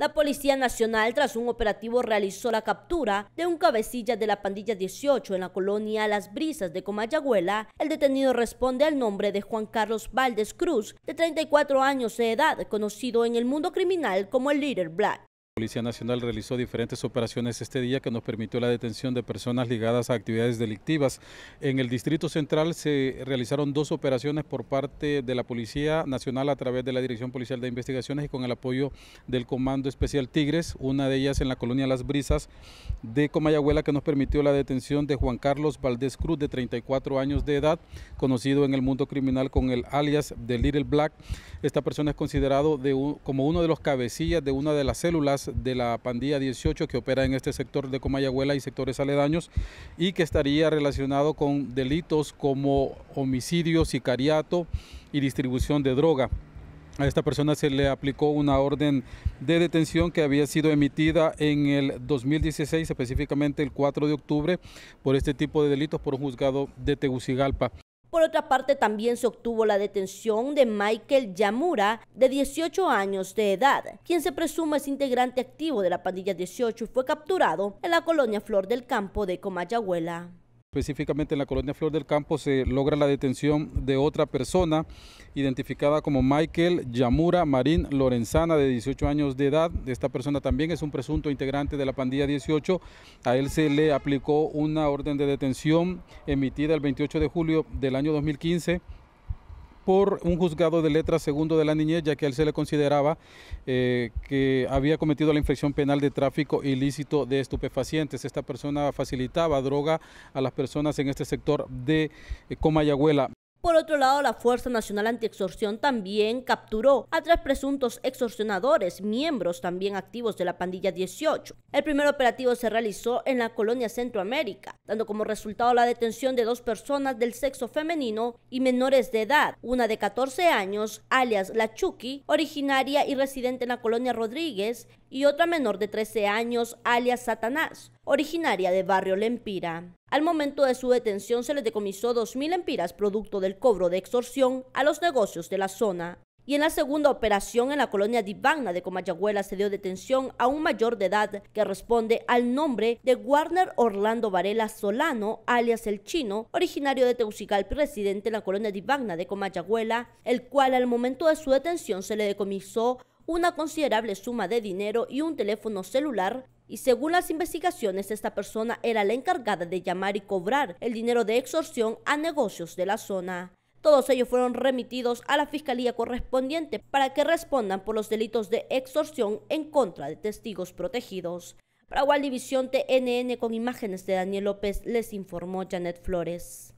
La Policía Nacional, tras un operativo, realizó la captura de un cabecilla de la pandilla 18 en la colonia Las Brisas de Comayagüela. El detenido responde al nombre de Juan Carlos Valdés Cruz, de 34 años de edad, conocido en el mundo criminal como el líder Black. Policía Nacional realizó diferentes operaciones este día que nos permitió la detención de personas ligadas a actividades delictivas. En el Distrito Central se realizaron dos operaciones por parte de la Policía Nacional a través de la Dirección Policial de Investigaciones y con el apoyo del Comando Especial Tigres, una de ellas en la colonia Las Brisas de Comayagüela que nos permitió la detención de Juan Carlos Valdés Cruz de 34 años de edad, conocido en el mundo criminal con el alias de Little Black. Esta persona es considerado como uno de los cabecillas de una de las células de la pandilla 18 que opera en este sector de Comayagüela y sectores aledaños y que estaría relacionado con delitos como homicidio, sicariato y distribución de droga. A esta persona se le aplicó una orden de detención que había sido emitida en el 2016, específicamente el 4 de octubre, por este tipo de delitos por un juzgado de Tegucigalpa. Por otra parte, también se obtuvo la detención de Michael Yamura, de 18 años de edad, quien se presume es integrante activo de la pandilla 18 y fue capturado en la colonia Flor del Campo de Comayagüela. Específicamente en la colonia Flor del Campo se logra la detención de otra persona identificada como Michael Yamura Marín Lorenzana de 18 años de edad. Esta persona también es un presunto integrante de la pandilla 18. A él se le aplicó una orden de detención emitida el 28 de julio del año 2015 por un juzgado de letras segundo de la niñez, ya que él se le consideraba eh, que había cometido la infracción penal de tráfico ilícito de estupefacientes. Esta persona facilitaba droga a las personas en este sector de eh, Comayagüela. Por otro lado, la Fuerza Nacional Antiextorsión también capturó a tres presuntos extorsionadores, miembros también activos de la pandilla 18. El primer operativo se realizó en la colonia Centroamérica, dando como resultado la detención de dos personas del sexo femenino y menores de edad, una de 14 años, alias La Chucky, originaria y residente en la colonia Rodríguez, y otra menor de 13 años, alias Satanás, originaria de Barrio Lempira. Al momento de su detención se le decomisó 2.000 empiras producto del cobro de extorsión a los negocios de la zona. Y en la segunda operación en la colonia Divagna de Comayagüela se dio detención a un mayor de edad que responde al nombre de Warner Orlando Varela Solano, alias El Chino, originario de Teusical residente en la colonia Divagna de Comayagüela, el cual al momento de su detención se le decomisó una considerable suma de dinero y un teléfono celular y según las investigaciones, esta persona era la encargada de llamar y cobrar el dinero de extorsión a negocios de la zona. Todos ellos fueron remitidos a la fiscalía correspondiente para que respondan por los delitos de extorsión en contra de testigos protegidos. Para División TNN con imágenes de Daniel López les informó Janet Flores.